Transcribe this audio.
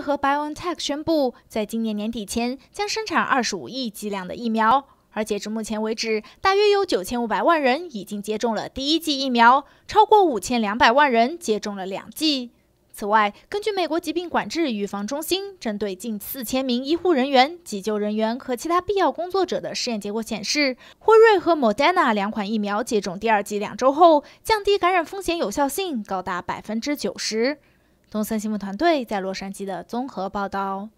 和 BioNTech 宣布，在今年年底前将生产25亿剂量的疫苗。而截至目前为止，大约有9500万人已经接种了第一剂疫苗，超过5200万人接种了两剂。此外，根据美国疾病管制预防中心针对近4000名医护人员、急救人员和其他必要工作者的试验结果显示，辉瑞和 Moderna 两款疫苗接种第二剂两周后，降低感染风险有效性高达百分之九十。《东森新闻》团队在洛杉矶的综合报道。